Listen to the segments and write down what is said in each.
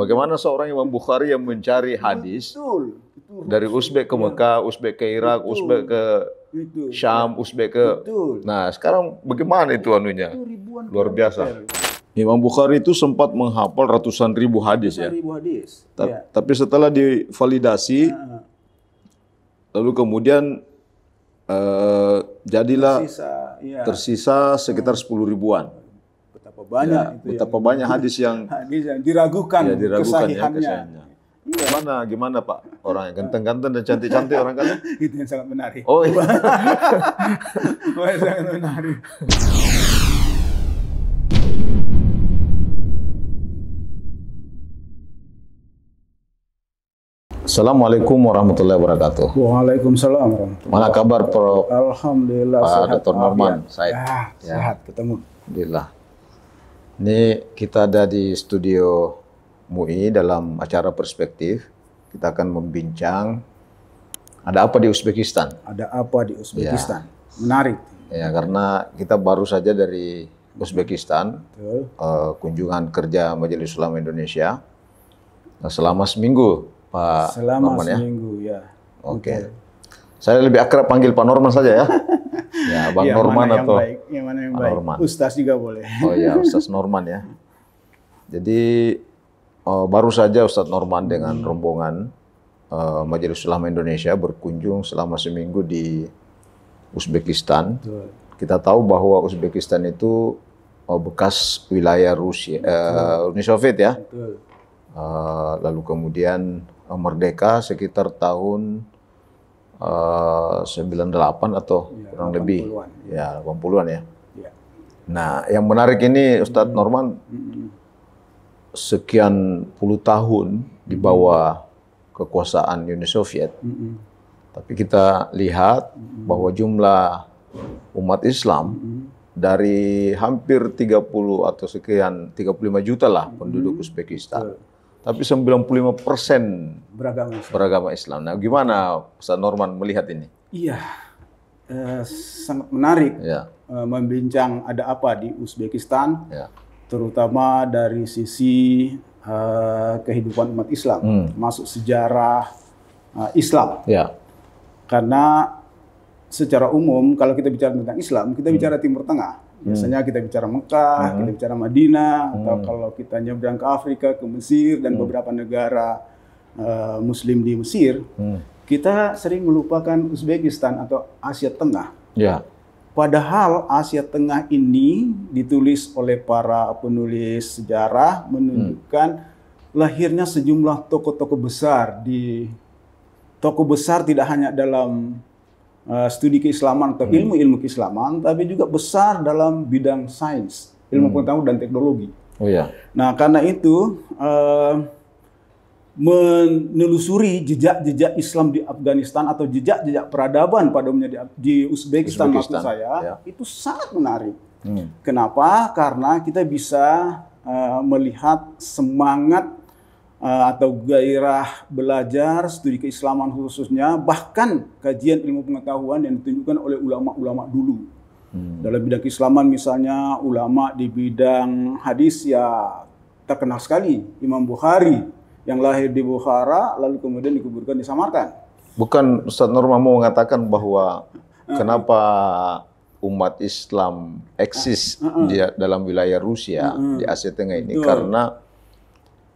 Bagaimana seorang Imam Bukhari yang mencari hadis betul, betul, dari Uzbek ke Mekah, Uzbek ke Irak, betul, Uzbek ke betul, Syam, Uzbek ke betul. Nah, sekarang bagaimana itu anunya? Luar biasa. Imam Bukhari itu sempat menghafal ratusan ribu hadis ya. Ribu hadis. Ta ya. Tapi setelah divalidasi nah. lalu kemudian uh, jadilah tersisa, ya. tersisa sekitar ah. sepuluh ribuan betapa banyak ya, itu betapa yang, banyak hadis yang, hadis yang diragukan, ya, diragukan kesahihannya. Ya, kesahihannya. Iya. Gimana gimana Pak? Orang yang ganteng-ganteng dan cantik-cantik orang kan? itu yang sangat menarik. Oh iya. oh, yang sangat menarik. Assalamualaikum warahmatullahi wabarakatuh. Waalaikumsalam Mana kabar Prof. Alhamdulillah Pak sehat. Dr. Norman, saya. Ah, ya, sehat ketemu. Alhamdulillah. Ini kita ada di studio MUI dalam acara perspektif. Kita akan membincang ada apa di Uzbekistan. Ada apa di Uzbekistan? Ya. Menarik. Ya, karena kita baru saja dari Uzbekistan Uh, kunjungan kerja Majelis Ulama Indonesia nah, selama seminggu, Pak. Selama Norman, ya? seminggu, ya. ya. Oke. Okay. Saya lebih akrab panggil Pak Norman saja ya. Ya, Bang ya, Norman mana atau yang baik, ya, mana yang baik. Norman. Ustaz juga boleh. Oh ya, Ustaz Norman ya. Jadi uh, baru saja Ustaz Norman dengan hmm. rombongan uh, Majelis Ulama Indonesia berkunjung selama seminggu di Uzbekistan. Betul. Kita tahu bahwa Uzbekistan itu uh, bekas wilayah Rusia uh, Uni Soviet ya. Betul. Uh, lalu kemudian uh, merdeka sekitar tahun 98 eh, atau iya, ya, kurang 80 lebih. Ya, 80-an ya. ya. Nah, yang menarik ini Ustadz -hmm. Norman hmm. sekian puluh tahun di hmm. bawah kekuasaan Uni Soviet. -hmm. Tapi kita lihat hmm. bahwa jumlah umat Islam dari hampir 30 atau sekian 35 juta lah penduduk Uzbekistan. -hmm tapi 95% beragama Islam. Beragama Islam. Nah, gimana Ustaz Norman melihat ini? Iya. Eh, sangat menarik ya. eh, membincang ada apa di Uzbekistan, ya. terutama dari sisi eh, kehidupan umat Islam, hmm. masuk sejarah eh, Islam. Ya. Karena secara umum kalau kita bicara tentang Islam, kita hmm. bicara Timur Tengah Biasanya hmm. kita bicara Mekah, hmm. kita bicara Madinah, hmm. atau kalau kita nyebrang ke Afrika, ke Mesir dan hmm. beberapa negara uh, Muslim di Mesir, hmm. kita sering melupakan Uzbekistan atau Asia Tengah. Ya. Padahal Asia Tengah ini ditulis oleh para penulis sejarah menunjukkan hmm. lahirnya sejumlah tokoh-tokoh besar di toko besar tidak hanya dalam Eh, studi keislaman atau hmm. ilmu-ilmu keislaman, tapi juga besar dalam bidang sains, ilmu hmm. pengetahuan dan teknologi. Oh ya. Nah, karena itu uh, menelusuri jejak-jejak Islam di Afghanistan atau jejak-jejak peradaban pada di, di Uzbekistan, Uzbekistan maksud saya, ya. itu sangat menarik. Hmm. Kenapa? Karena kita bisa uh, melihat semangat Eh, atau gairah belajar studi keislaman khususnya bahkan kajian ilmu pengetahuan yang ditunjukkan oleh ulama-ulama dulu hmm. dalam bidang keislaman misalnya ulama di bidang hadis ya terkenal sekali Imam Bukhari yang lahir di Bukhara lalu kemudian dikuburkan di Samarkand bukan Ustaz Norma mau mengatakan bahwa eh, eh. kenapa umat Islam eksis uh, uh, di dalam wilayah Rusia di Asia Tengah ini Betul. karena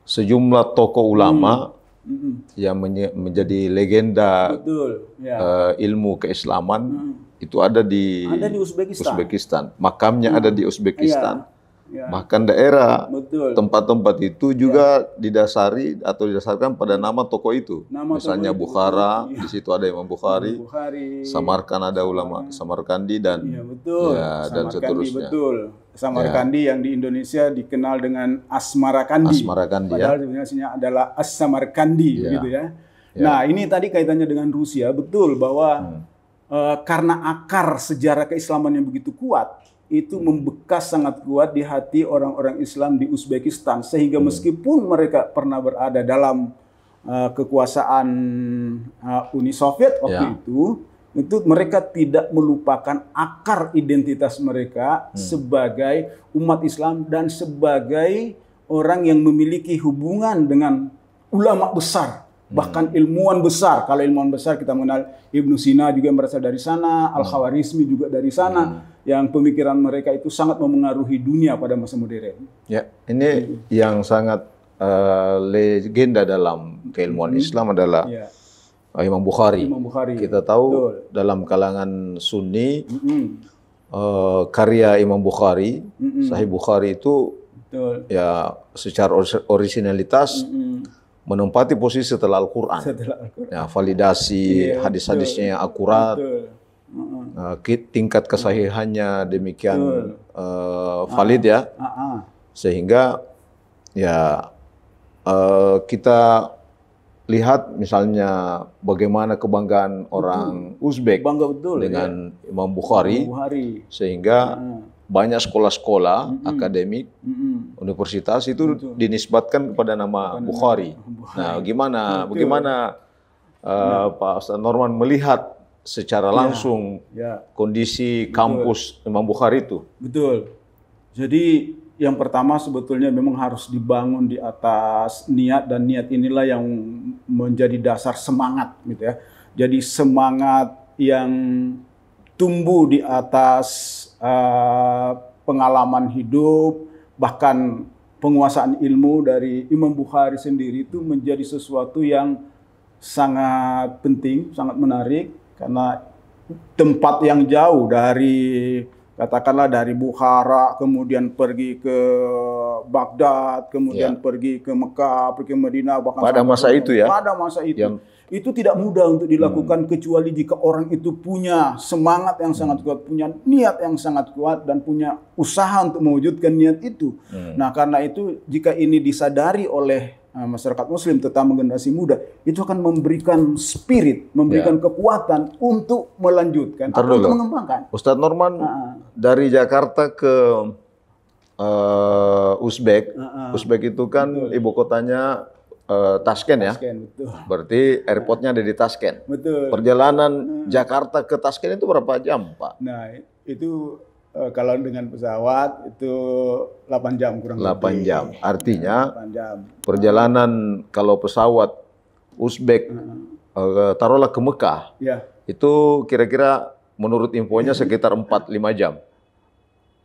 sejumlah tokoh ulama hmm. hmm. yang yang menjadi legenda Betul. Ya. Uh, ilmu keislaman hmm. itu ada di, ada di Uzbekistan. Uzbekistan. Makamnya hmm. ada di Uzbekistan. Ya ya. bahkan daerah tempat-tempat itu juga ya. didasari atau didasarkan pada nama toko itu nama misalnya toko Bukhara iya. di situ ada Imam Bukhari, Bukhari. Samarkan ada ulama iya. Samarkandi dan ya, betul. ya dan seterusnya betul Samarkandi ya. yang di Indonesia dikenal dengan Asmarakandi Asmarakandi ya. padahal ya. sebenarnya adalah As-Samarkandi ya. gitu ya. ya nah ini tadi kaitannya dengan Rusia betul bahwa hmm. Eh, karena akar sejarah keislaman yang begitu kuat itu membekas sangat kuat di hati orang-orang Islam di Uzbekistan sehingga hmm. meskipun mereka pernah berada dalam uh, kekuasaan uh, Uni Soviet waktu yeah. itu itu mereka tidak melupakan akar identitas mereka hmm. sebagai umat Islam dan sebagai orang yang memiliki hubungan dengan ulama besar Hmm. bahkan ilmuwan besar. Kalau ilmuwan besar kita mengenal Ibnu Sina juga yang berasal dari sana, hmm. Al-Khawarizmi juga dari sana. Hmm. Yang pemikiran mereka itu sangat memengaruhi dunia pada masa modern. Ya, ini hmm. yang sangat uh, legenda dalam keilmuan hmm. Islam adalah ya. Eh, Imam Bukhari. Imam Bukhari. Kita tahu Betul. dalam kalangan Sunni hmm. uh, karya Imam Bukhari, hmm. Sahih Bukhari itu Betul. ya secara originalitas hmm menempati posisi setelah Al-Quran. al Ya, validasi yeah, iya, hadis-hadisnya yang akurat. Betul. Uh, tingkat kesahihannya demikian uh, valid ya. Uh, uh. Sehingga ya uh, kita lihat misalnya bagaimana kebanggaan betul. orang Uzbek betul, dengan ya? Imam Bukhari. Bukhari. Sehingga uh banyak sekolah-sekolah mm -hmm. akademik, mm -hmm. universitas itu Betul. dinisbatkan kepada nama Bukhari. Bukhari. Nah, gimana Betul. bagaimana uh, Pak Ustaz Norman melihat secara ya. langsung ya, ya. kondisi Betul. kampus Imam Bukhari itu? Betul. Jadi yang pertama sebetulnya memang harus dibangun di atas niat dan niat inilah yang menjadi dasar semangat gitu ya. Jadi semangat yang tumbuh di atas uh, pengalaman hidup, bahkan penguasaan ilmu dari Imam Bukhari sendiri itu menjadi sesuatu yang sangat penting, sangat menarik karena tempat yang jauh dari katakanlah dari Bukhara kemudian pergi ke Baghdad kemudian ya. pergi ke Mekah pergi ke Madinah bahkan pada masa itu ya pada masa itu yang... itu tidak mudah untuk dilakukan hmm. kecuali jika orang itu punya semangat yang sangat hmm. kuat punya niat yang sangat kuat dan punya usaha untuk mewujudkan niat itu hmm. nah karena itu jika ini disadari oleh Eh, masyarakat muslim terutama generasi muda itu akan memberikan spirit, memberikan ya. kekuatan untuk melanjutkan Ntar atau dulu. mengembangkan. Ustadz Norman uh dari Jakarta ke uh, Uzbek. uh Uzbek itu kan betul. ibu kotanya uh, eh, Tashkent ya. betul. Berarti airportnya ada di Tashkent. Perjalanan uh. Jakarta ke Tashkent itu berapa jam, Pak? Nah, itu Eh, kalau dengan pesawat itu 8 jam kurang 8 lebih. 8 jam. Iya, Artinya nah, 8 jam. perjalanan nah. kalau pesawat Uzbek uh uh, taruhlah ke Mekah. Yeah. Itu kira-kira menurut infonya sekitar 4 5 jam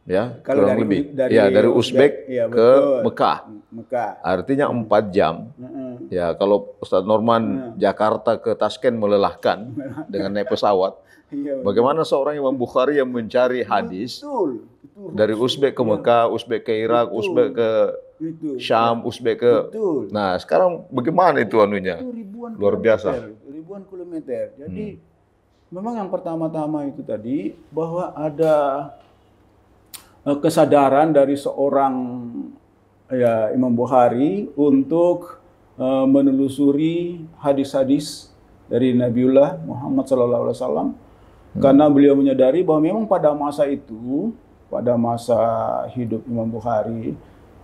ya kalau kurang dari, lebih dari, ya dari Uzbek ya, ke Mekah. Mekah artinya empat jam hmm ya kalau Ustadz Norman hmm Jakarta ke Tasken melelahkan dengan naik pesawat ya, bagaimana seorang Imam Bukhari yang mencari hadis betul, betul. dari Uzbek ke iya. Mekah Uzbek ke Irak betul. Uzbek ke betul. Syam Uzbek ke betul. nah sekarang bagaimana itu anunya itu ribuan luar biasa ribuan kilometer jadi hmm. memang yang pertama-tama itu tadi bahwa ada Eh, kesadaran dari seorang ya Imam Bukhari untuk uh, menelusuri hadis-hadis dari Nabiullah Muhammad SAW hmm. karena beliau menyadari bahwa memang pada masa itu pada masa hidup Imam Bukhari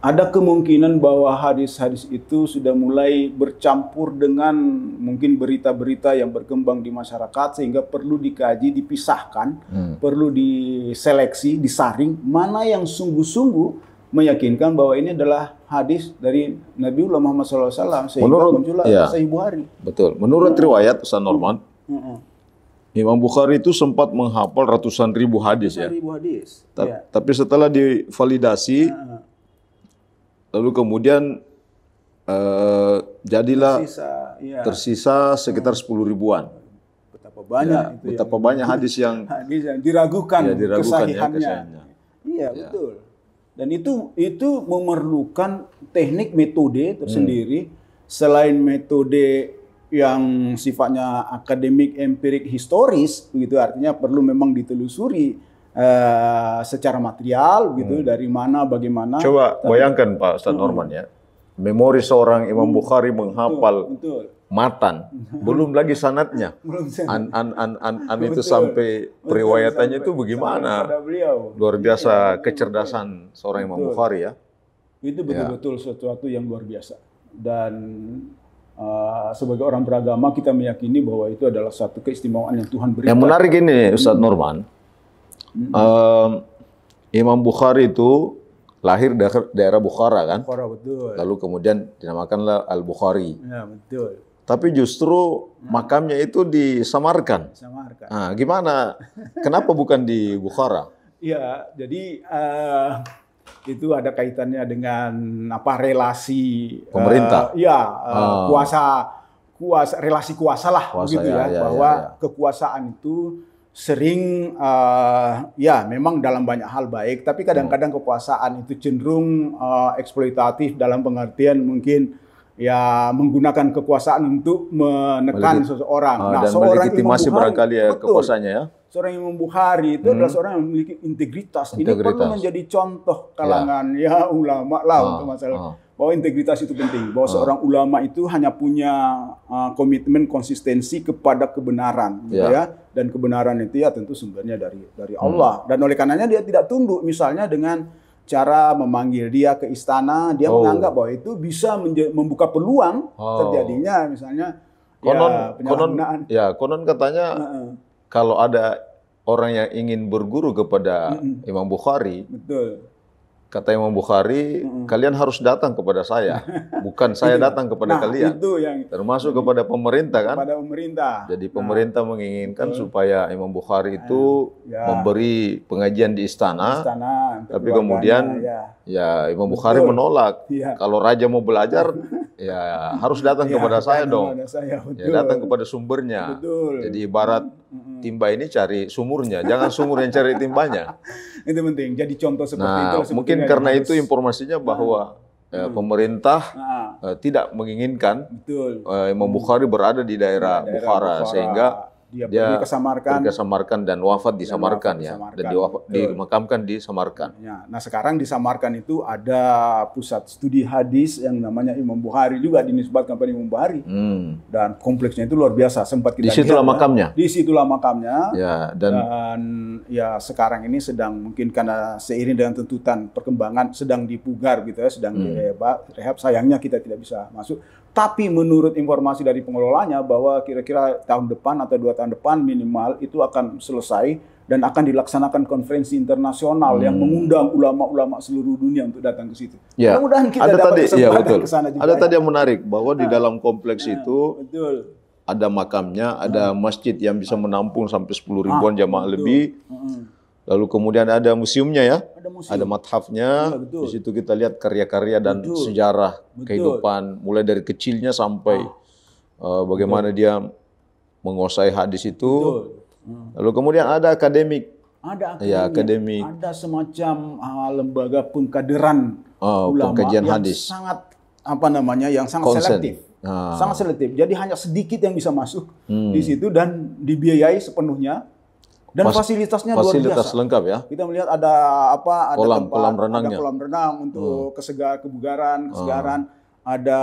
ada kemungkinan bahwa hadis-hadis itu sudah mulai bercampur dengan mungkin berita-berita yang berkembang di masyarakat sehingga perlu dikaji, dipisahkan, hmm. perlu diseleksi, disaring mana yang sungguh-sungguh meyakinkan bahwa ini adalah hadis dari Nabiullah Muhammad SAW sehingga menurut, muncullah ya, Sahih Bukhari. Betul. Menurut hmm. riwayat Ustaz Norman, hmm. Imam Bukhari itu sempat menghafal ratusan ribu hadis ya. ratusan ya. Ribu hadis. Ta ya. Tapi setelah divalidasi hmm Lalu kemudian uh, jadilah tersisa, iya. tersisa sekitar hmm. sepuluh ribuan. Betapa banyak ya, itu ya. betapa yang, banyak hadis yang, hadis yang diragukan, ya, diragukan ya, kesahihannya. Ya, Iya, ya. betul. Dan itu itu memerlukan teknik metode tersendiri hmm. selain metode yang sifatnya akademik, empirik, historis, begitu artinya perlu memang ditelusuri uh, secara material gitu hmm. dari mana bagaimana. Coba tapi, bayangkan Pak Ustaz hmm. Norman ya. Memori seorang Imam hmm. Bukhari menghafal betul, betul. matan, belum lagi sanatnya. an, an an an an, an betul, itu sampai periwayatannya itu bagaimana? Luar biasa iya, kecerdasan seorang Imam Bukhari ya. Itu ya. betul-betul ya. sesuatu yang luar biasa. Dan Uh, sebagai orang beragama kita meyakini bahwa itu adalah satu keistimewaan yang Tuhan berikan. Yang menarik ini Ustadz Norman, Um, Imam Bukhari itu lahir daerah Bukhara kan? Bukhara betul. Lalu kemudian dinamakanlah Al Bukhari. Ya betul. Tapi justru ya. makamnya itu disamarkan. Samarkan. Samarkan. Nah, gimana? Kenapa bukan di Bukhara? Iya, jadi uh, itu ada kaitannya dengan apa relasi eh, pemerintah. Uh, ya, uh, oh. kuasa kuasa relasi kuasa lah kuasa, begitu ya, ya, ya, ya bahwa ya, ya. kekuasaan itu sering uh, ya memang dalam banyak hal baik tapi kadang-kadang hmm. kekuasaan itu cenderung uh, eh, eksploitatif dalam pengertian mungkin ya menggunakan kekuasaan untuk menekan Melegit seseorang. Uh, nah, dan seorang masih barangkali ya kekuasaannya ya. Seorang yang membuhari itu hmm. adalah seorang yang memiliki integritas. integritas. Ini perlu menjadi contoh ya. kalangan ya, ya ulama lah uh, untuk masalah uh. bahwa integritas itu penting. Bahwa uh. seorang ulama itu hanya punya uh, komitmen konsistensi kepada kebenaran, gitu ya, ya dan kebenaran itu ya tentu sumbernya dari dari hmm. Allah dan oleh karenanya dia tidak tunduk misalnya dengan cara memanggil dia ke istana dia oh. menganggap bahwa itu bisa membuka peluang oh. terjadinya misalnya konon ya, konon ya konon katanya uh -uh. kalau ada orang yang ingin berguru kepada uh -uh. Imam Bukhari betul Kata Imam Bukhari, hmm. kalian harus datang kepada saya, bukan saya datang kepada nah, kalian. Itu yang termasuk kepada pemerintah kan? Kepada pemerintah. Jadi nah. pemerintah nah, menginginkan itu. supaya Imam Bukhari nah, itu ya. memberi pengajian di istana. istana tapi kemudian ya. ya Imam Bukhari menolak. Ya. Kalau raja mau belajar, ya harus datang ya, kepada saya dong. saya, Ya datang kepada sumbernya. Betul. Jadi ibarat timba ini cari sumurnya, jangan sumur yang cari timbanya. itu penting. Jadi contoh seperti nah, itu. Mungkin karena itu informasinya bahwa nah. Eh, pemerintah nah. Eh, tidak menginginkan Betul. Eh, Imam Bukhari berada di daerah, daerah Bukhara, Bukhara sehingga dia, dia ya, ke Samarkan dan wafat di Samarkan ya, Samarkan. dan diwafat, dimakamkan di Samarkan. Ya. Nah sekarang di Samarkan itu ada pusat studi hadis yang namanya Imam Bukhari juga dinisbatkan pada Imam Bukhari hmm. dan kompleksnya itu luar biasa. Sempat kita di situlah lihat, ya. makamnya. Ya. Di situlah makamnya. Ya dan, dan ya sekarang ini sedang mungkin karena seiring dengan tuntutan perkembangan sedang dipugar gitu ya, sedang hmm. direhab. Sayangnya kita tidak bisa masuk tapi menurut informasi dari pengelolanya bahwa kira-kira tahun depan atau dua tahun depan minimal itu akan selesai dan akan dilaksanakan konferensi internasional hmm. yang mengundang ulama-ulama seluruh dunia untuk datang ke situ. Ya. Mudah-mudahan kita ada dapat tadi, ya, ke juga. Ada ya. tadi yang menarik bahwa nah, di ah. dalam kompleks nah, itu betul. ada makamnya, ada nah. masjid yang bisa menampung sampai 10 ribuan nah. jamaah lebih. Nah. Lalu kemudian ada museumnya ya museum. Ada mathafnya. Ya, Di situ kita lihat karya-karya dan betul. sejarah betul. kehidupan mulai dari kecilnya sampai ah. uh, bagaimana betul. dia menguasai hadis itu. Betul. Hmm. Lalu kemudian ada akademik. Ada iya, akademik. Ya, akademik. Ada semacam uh, lembaga pengkaderan oh, ulama pengkajian yang hadis. sangat apa namanya yang sangat Konsen. selektif. Ah. Sangat selektif. Jadi hanya sedikit yang bisa masuk hmm. di situ dan dibiayai sepenuhnya dan Pas, fasilitasnya fasilitas luar biasa. lengkap ya. Kita melihat ada apa? Ada kolam, tempat, kolam renangnya. Ada kolam renang untuk hmm. kesegar, kebugaran, ah. kesegaran. Hmm. Ada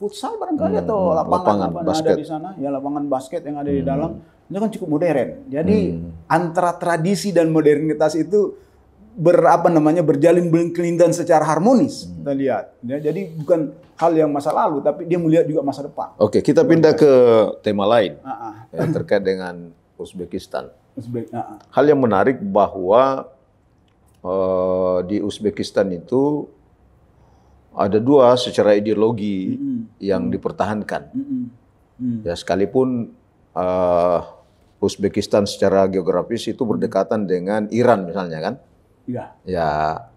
futsal barangkali hmm. atau hmm. lapangan, lapangan apa basket. ada di sana? Ya lapangan basket yang ada hmm. di dalam. Itu kan cukup modern. Jadi hmm. antara tradisi dan modernitas itu berapa namanya berjalin berkelindan secara harmonis hmm. kita lihat ya, jadi bukan hal yang masa lalu tapi dia melihat juga masa depan oke kita pindah ke tema lain uh -uh. Ya, terkait dengan Uzbekistan. Uzbek, uh, Hal yang menarik bahwa uh, di Uzbekistan itu ada dua secara ideologi mm -hmm. yang mm -hmm. dipertahankan. Mm -hmm. Mm. Ya sekalipun uh, Uzbekistan secara geografis itu berdekatan dengan Iran misalnya kan? Iya. Ya,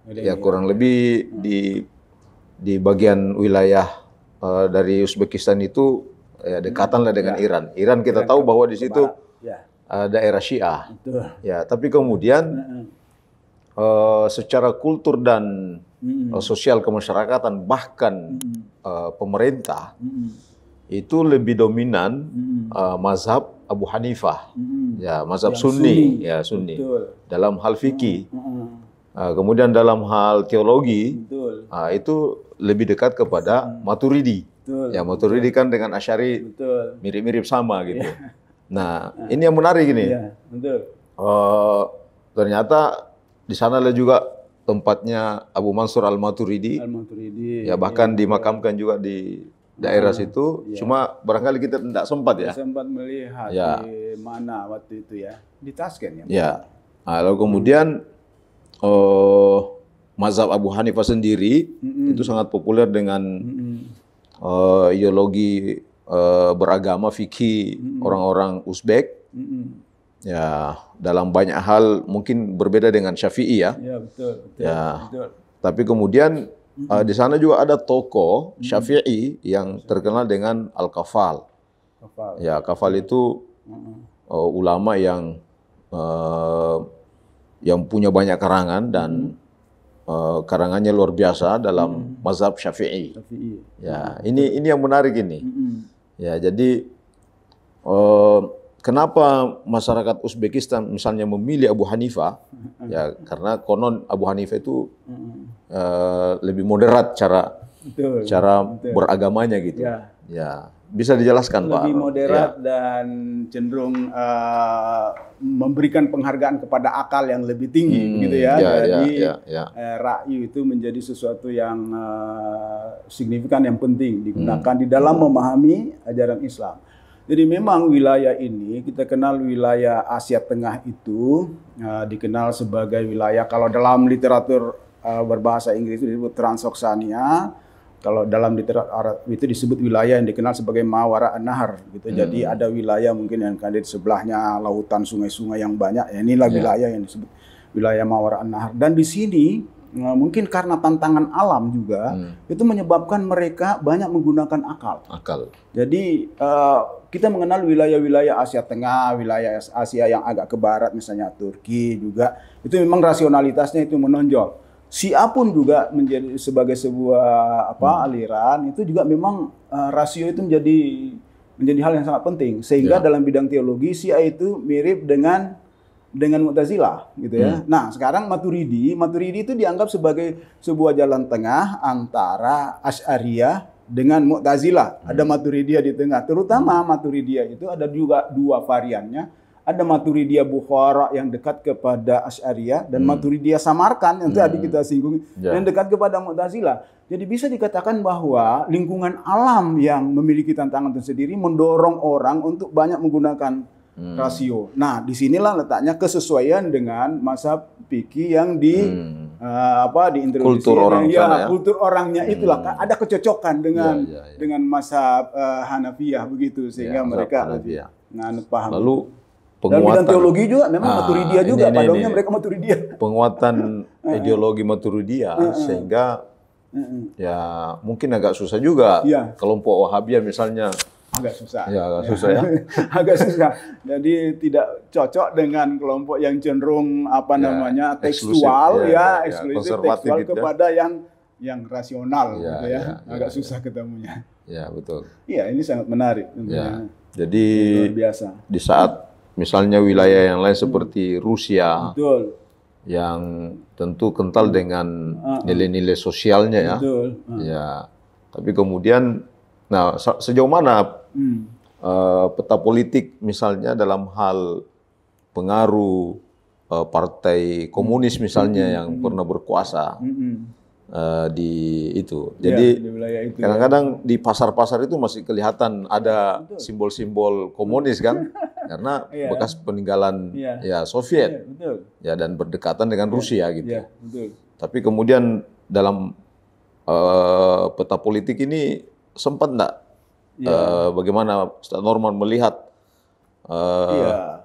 ya, ya kurang lebih ya. di di bagian wilayah uh, dari Uzbekistan itu ya dekatan dengan ya. Iran. Iran kita Iran tahu bahwa di situ ya uh, daerah Syiah. Betul. Ya, tapi kemudian uh, secara kultur dan mm -hmm. sosial kemasyarakatan bahkan mm -hmm. uh, pemerintah mm -hmm. itu lebih dominan mm -hmm. uh, mazhab Abu Hanifah. Mm -hmm. Ya, mazhab Sunni. Sunni, ya Sunni. Betul. Dalam hal fikih. Mm -hmm. uh, kemudian dalam hal teologi Uh, itu lebih dekat kepada Maturidi. Betul. Ya, Maturidi kan dengan Asyari mirip-mirip sama gitu. Yeah. Nah, nah ini yang menarik ini. Iya, betul. Uh, ternyata di sana ada juga tempatnya Abu Mansur Al Maturidi. Al Maturidi. Ya bahkan iya, dimakamkan juga di daerah ah, situ. Iya. Cuma barangkali kita tidak sempat ya. Sempat melihat ya. di mana waktu itu ya di Tasken ya. Ya. Nah, lalu kemudian hmm. uh, mazhab Abu Hanifah sendiri -hmm. itu sangat populer dengan -hmm. uh, ideologi Eh, beragama fikih hmm. orang-orang Uzbek hmm. ya dalam banyak hal mungkin berbeda dengan Syafi'i ya. Ya betul. betul ya. Betul. Tapi kemudian hmm. uh, di sana juga ada tokoh hmm. Syafi'i yang terkenal dengan Al-Kafal. Kafal. Ya, Kafal itu uh, ulama yang uh, yang punya banyak karangan dan hmm. karangannya luar biasa dalam mazhab Syafi'i. Ya, ini ini yang menarik ini. Ya, jadi eh, kenapa masyarakat Uzbekistan misalnya memilih Abu Hanifah? Ya, karena konon Abu Hanifah itu eh, lebih moderat cara Betul. cara Betul. beragamanya gitu. Ya. ya. Bisa dijelaskan lebih Pak. Lebih moderat ya. dan cenderung uh, memberikan penghargaan kepada akal yang lebih tinggi, hmm, gitu ya. Iya, iya, Jadi ya, ya, ya. Eh, rakyu itu menjadi sesuatu yang uh, signifikan, yang penting digunakan hmm. di dalam memahami ajaran Islam. Jadi memang wilayah ini kita kenal wilayah Asia Tengah itu uh, dikenal sebagai wilayah kalau dalam literatur uh, berbahasa Inggris itu disebut Transoxania kalau dalam literat Arab itu disebut wilayah yang dikenal sebagai Mawara Nahar gitu. Hmm. Jadi ada wilayah mungkin yang kan di sebelahnya lautan sungai-sungai yang banyak. Ya, inilah yeah. wilayah yang disebut wilayah Mawara Nahar. Dan di sini e, mungkin karena tantangan alam juga hmm. itu menyebabkan mereka banyak menggunakan akal. Akal. Jadi uh, kita mengenal wilayah-wilayah Asia Tengah, wilayah Asia yang agak ke barat misalnya Turki juga itu memang rasionalitasnya itu menonjol. Syiah pun juga menjadi sebagai sebuah apa hmm. aliran itu juga memang uh, rasio itu menjadi menjadi hal yang sangat penting sehingga yeah. dalam bidang teologi Syiah itu mirip dengan dengan Mu'tazilah gitu ya. Hmm. Nah, sekarang Maturidi, Maturidi itu dianggap sebagai sebuah jalan tengah antara Asy'ariyah dengan Mu'tazilah. Hmm. Ada Maturidia di tengah. Terutama Maturidia itu ada juga dua variannya ada Maturidiyah Bukhara yang dekat kepada Asy'ariyah dan hmm. Maturidiyah Samarkan yang tadi hmm. kita singgung yeah. yang dekat kepada Mu'tazilah. Jadi bisa dikatakan bahwa lingkungan alam yang memiliki tantangan tersendiri mendorong orang untuk banyak menggunakan hmm. rasio. Nah, disinilah letaknya kesesuaian dengan masa pikir yang di hmm. uh, apa di kultur orang ya, ya kultur orangnya itulah hmm. ada kecocokan dengan ya, ya, ya. dengan masa uh, eh, Hanafiyah begitu sehingga ya, mereka Hanafiyah. nah paham. Lalu penguatan. Dan teologi juga memang nah, Maturidia juga, ini, padangnya ini. mereka Maturidia. Penguatan ah, ah. ideologi Maturidia ah, sehingga ya mungkin agak susah juga ya. kelompok Wahabiah misalnya agak susah. Iya, ya, agak susah ya. ya. agak susah. Jadi tidak cocok dengan kelompok yang cenderung apa ya, namanya tekstual ya, ya, ya eksklusif tekstual gitu. Ya. kepada yang yang rasional ya, gitu ya, ya. ya agak ya, susah ya. ketemunya. Ya, betul. Iya, ini sangat menarik. Ya. Jadi biasa. Di saat Misalnya wilayah yang lain seperti Rusia. Betul. Yang tentu kental dengan ah, ah. nilai-nilai sosialnya ya. Betul. Ah. Ya. Tapi kemudian nah sejauh mana hmm. uh, peta politik misalnya dalam hal pengaruh eh, partai komunis hmm. misalnya hmm. yang hmm. pernah berkuasa. Hmm. Uh, di itu. Ya, Jadi ya. kadang-kadang ya, di, kadang -kadang di pasar-pasar itu masih kelihatan ada simbol-simbol komunis kan. karena yeah. bekas peninggalan yeah. ya Soviet. Yeah, betul. Ya dan berdekatan dengan yeah. Rusia gitu. Yeah, betul. Tapi kemudian dalam uh, peta politik ini sempat enggak yeah. Iya. uh, bagaimana Ustaz Norman melihat uh, eh, yeah.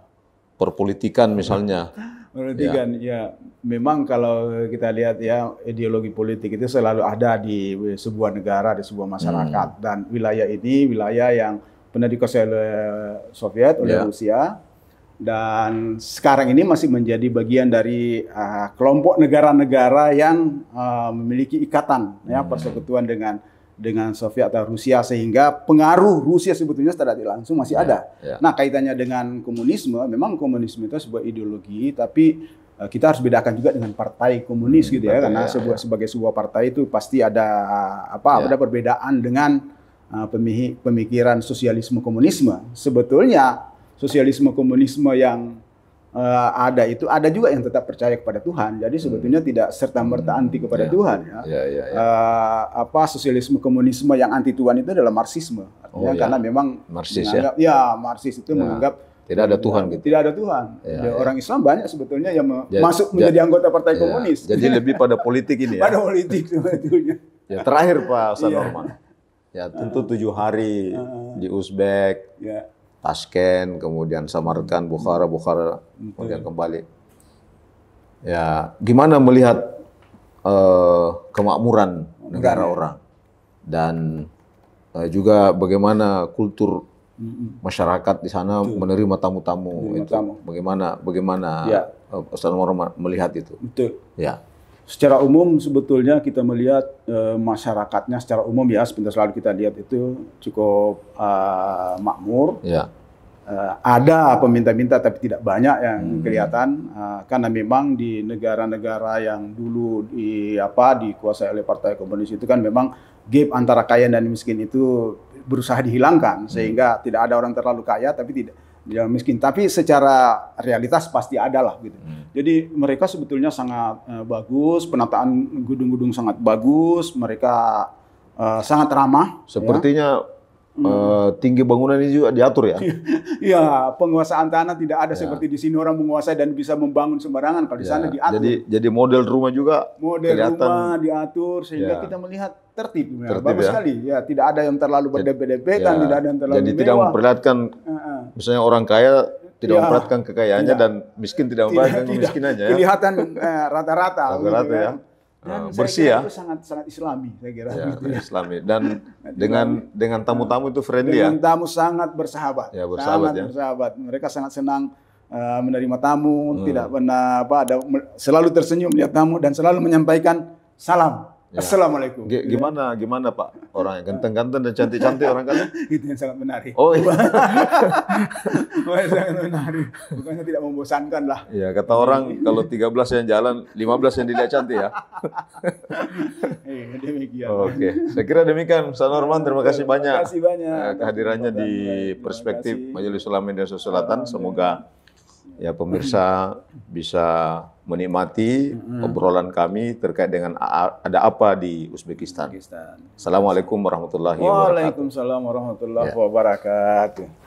perpolitikan misalnya? Perpolitikan ya. ya memang kalau kita lihat ya ideologi politik itu selalu ada di sebuah negara di sebuah masyarakat hmm. dan wilayah ini wilayah yang pernah dikuasai oleh Soviet, oleh yeah. Rusia, dan sekarang ini masih menjadi bagian dari uh, kelompok negara-negara yang uh, memiliki ikatan ya, hmm. ya persekutuan dengan dengan Soviet atau Rusia sehingga pengaruh Rusia sebetulnya secara tidak langsung masih ya, ada. Yeah. Nah kaitannya dengan komunisme, memang komunisme itu sebuah ideologi, tapi ah, kita harus bedakan juga dengan partai komunis hmm, gitu ya, partai, karena ya, sebuah ya. sebagai sebuah partai itu pasti ada apa, ya. ada perbedaan dengan Ah, pemikiran sosialisme komunisme. Sebetulnya sosialisme komunisme yang uh, ada itu ada juga yang tetap percaya kepada Tuhan. Jadi sebetulnya hmm. tidak serta merta hmm. anti kepada yeah. Tuhan ya. Yeah, yeah, yeah. Uh, apa sosialisme komunisme yang anti Tuhan itu adalah marxisme. Artinya oh, ya, ya. karena memang marxis ya. Ya, marxis itu yeah. menganggap tidak ada Tuhan gitu. Tidak ada Tuhan. Ya, ya, orang Islam banyak sebetulnya yang jadi, ya, masuk ya. menjadi anggota partai ya, komunis. Jadi lebih pada politik ini ya. pada politik sebetulnya. Ya terakhir Pak iya. Ustaz Norman. Ya ah. tentu tujuh hari ah, ah. di Uzbek, ya. Tashkent, kemudian Samarkand, Bukhara, Bukhara, kemudian kembali. Ya gimana melihat uh, kemakmuran negara orang dan uh, juga bagaimana kultur masyarakat di sana menerima tamu-tamu itu. Bagaimana bagaimana ya. Eh, Ustaz Muhammad melihat itu? Betul. Ya secara umum sebetulnya kita melihat e, masyarakatnya secara umum ya sebentar selalu kita lihat itu cukup e, makmur. Ya. E, ada peminta-minta tapi tidak banyak yang hmm. kelihatan e, karena memang di negara-negara yang dulu di apa dikuasai oleh Partai Komunis itu kan memang gap antara kaya dan miskin itu berusaha dihilangkan hmm. sehingga hmm. tidak ada orang terlalu kaya tapi tidak ya miskin. Tapi secara realitas pasti ada lah gitu. Hmm. Jadi mereka sebetulnya sangat uh, bagus, penataan gedung-gedung sangat bagus, mereka uh, sangat ramah. Ya. Sepertinya Uh, tinggi bangunan ini juga diatur ya? Iya, penguasaan tanah tidak ada ya. seperti di sini orang menguasai dan bisa membangun sembarangan. Kalau di ya, sana diatur. Jadi, jadi model rumah juga model kelihatan. rumah diatur sehingga ya. kita melihat tertib. Ya. tertib Bagus ya. sekali. Ya, tidak ada yang terlalu berdebe-debe ya. tidak ada yang terlalu Jadi mewah. tidak memperlihatkan, uh -huh. misalnya orang kaya tidak ya. memperhatikan kekayaannya ya. dan miskin tidak, tidak memperhatikan kemiskinannya. Kelihatan eh, rata-rata. rata-rata gitu, ya. Kan. Dan eh, bersih ya. Itu sangat sangat Islami saya kira. Ya, gitu ya. Islami dan dengan dengan tamu-tamu itu friendly ya? dengan ya. tamu sangat bersahabat. Ya, bersahabat ya. bersahabat. Mereka sangat senang uh, menerima tamu, hmm. tidak pernah apa ada selalu tersenyum melihat tamu dan selalu menyampaikan salam Ya. Assalamualaikum. G gimana gimana Pak? Orang yang ganteng-ganteng dan cantik-cantik orang kan? Itu yang sangat menarik. Oh iya. sangat menarik. Bukannya tidak membosankan lah. Iya, kata orang kalau 13 yang jalan, 15 yang dilihat cantik ya. Iya, demikian. Oke. Okay. Saya kira demikian Ustaz Norman, terima kasih banyak. Eh, terima kasih banyak. Kehadirannya di perspektif Majelis Ulama Indonesia Selatan. Semoga ya pemirsa bisa menikmati mm hmm. obrolan kami terkait dengan ada apa di Uzbekistan. Uzbekistan. Assalamualaikum warahmatullahi wabarakatuh. Waalaikumsalam warahmatullahi ya. wabarakatuh. ya.